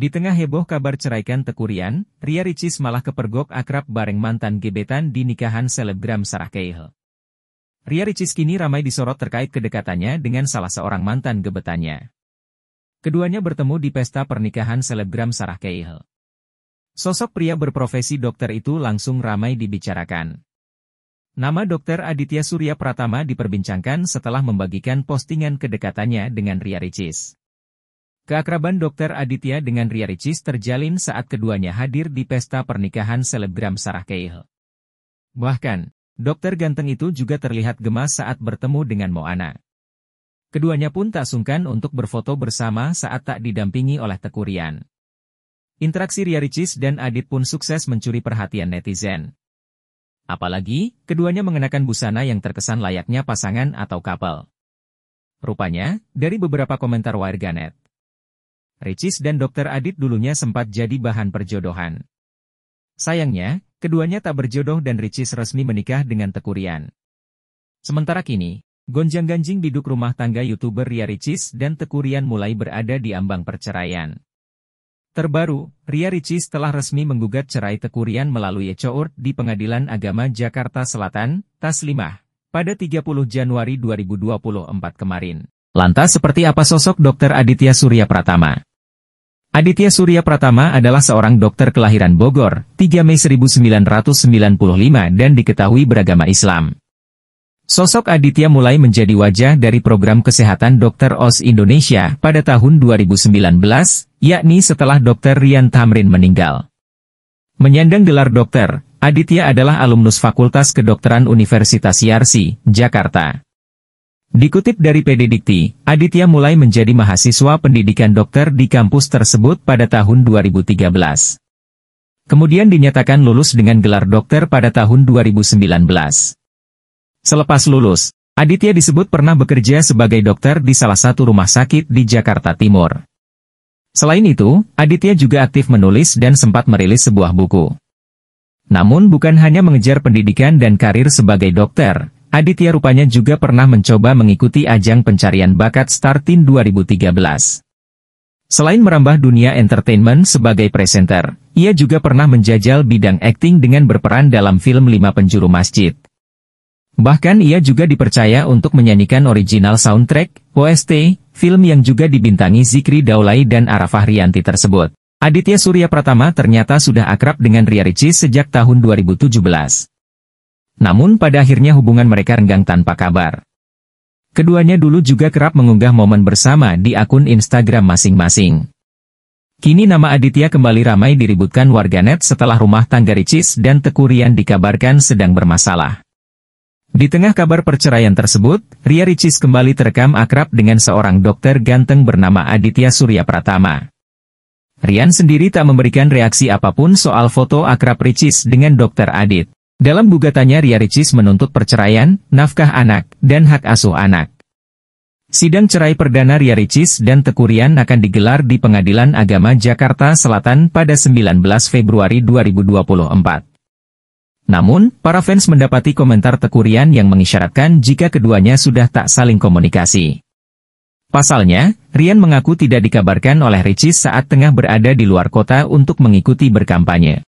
Di tengah heboh kabar ceraikan Tekurian, Ria Ricis malah kepergok akrab bareng mantan gebetan di nikahan selebgram Sarah Cahill. Ria Ricis kini ramai disorot terkait kedekatannya dengan salah seorang mantan gebetannya. Keduanya bertemu di pesta pernikahan selebgram Sarah Cahill. Sosok pria berprofesi dokter itu langsung ramai dibicarakan. Nama dokter Aditya Surya Pratama diperbincangkan setelah membagikan postingan kedekatannya dengan Ria Ricis. Keakraban Dr. Aditya dengan Ria Ricis terjalin saat keduanya hadir di pesta pernikahan selebgram Sarah Keil. Bahkan, dokter ganteng itu juga terlihat gemas saat bertemu dengan Moana. Keduanya pun tak sungkan untuk berfoto bersama saat tak didampingi oleh Tekurian. Interaksi Ria Ricis dan Adit pun sukses mencuri perhatian netizen. Apalagi, keduanya mengenakan busana yang terkesan layaknya pasangan atau couple. Rupanya, dari beberapa komentar warganet, Ricis dan Dr. Adit dulunya sempat jadi bahan perjodohan. Sayangnya, keduanya tak berjodoh dan Ricis resmi menikah dengan Tekurian. Sementara kini, gonjang-ganjing biduk rumah tangga YouTuber Ria Ricis dan Tekurian mulai berada di ambang perceraian. Terbaru, Ria Ricis telah resmi menggugat cerai Tekurian melalui ECOUR di Pengadilan Agama Jakarta Selatan, Taslimah, pada 30 Januari 2024 kemarin. Lantas seperti apa sosok Dr. Aditya Surya Pratama? Aditya Surya Pratama adalah seorang dokter kelahiran Bogor, 3 Mei 1995 dan diketahui beragama Islam. Sosok Aditya mulai menjadi wajah dari program kesehatan Dokter OS Indonesia pada tahun 2019, yakni setelah Dokter Rian Tamrin meninggal. Menyandang gelar dokter, Aditya adalah alumnus Fakultas Kedokteran Universitas Yarsi, Jakarta. Dikutip dari PD Dikti, Aditya mulai menjadi mahasiswa pendidikan dokter di kampus tersebut pada tahun 2013. Kemudian dinyatakan lulus dengan gelar dokter pada tahun 2019. Selepas lulus, Aditya disebut pernah bekerja sebagai dokter di salah satu rumah sakit di Jakarta Timur. Selain itu, Aditya juga aktif menulis dan sempat merilis sebuah buku. Namun bukan hanya mengejar pendidikan dan karir sebagai dokter, Aditya rupanya juga pernah mencoba mengikuti ajang pencarian bakat Startin 2013. Selain merambah dunia entertainment sebagai presenter, ia juga pernah menjajal bidang akting dengan berperan dalam film Lima Penjuru Masjid. Bahkan ia juga dipercaya untuk menyanyikan original soundtrack, OST, film yang juga dibintangi Zikri Daulay dan Arafah Rianti tersebut. Aditya Surya Pratama ternyata sudah akrab dengan Ria Ricis sejak tahun 2017. Namun pada akhirnya hubungan mereka renggang tanpa kabar. Keduanya dulu juga kerap mengunggah momen bersama di akun Instagram masing-masing. Kini nama Aditya kembali ramai diributkan warganet setelah rumah tangga Ricis dan Tekurian dikabarkan sedang bermasalah. Di tengah kabar perceraian tersebut, Ria Ricis kembali terekam akrab dengan seorang dokter ganteng bernama Aditya Surya Pratama. Rian sendiri tak memberikan reaksi apapun soal foto akrab Ricis dengan dokter Adit. Dalam gugatannya Ria Ricis menuntut perceraian, nafkah anak, dan hak asuh anak. Sidang cerai perdana Ria Ricis dan Tekurian akan digelar di Pengadilan Agama Jakarta Selatan pada 19 Februari 2024. Namun, para fans mendapati komentar Tekurian yang mengisyaratkan jika keduanya sudah tak saling komunikasi. Pasalnya, Rian mengaku tidak dikabarkan oleh Ricis saat tengah berada di luar kota untuk mengikuti berkampanye.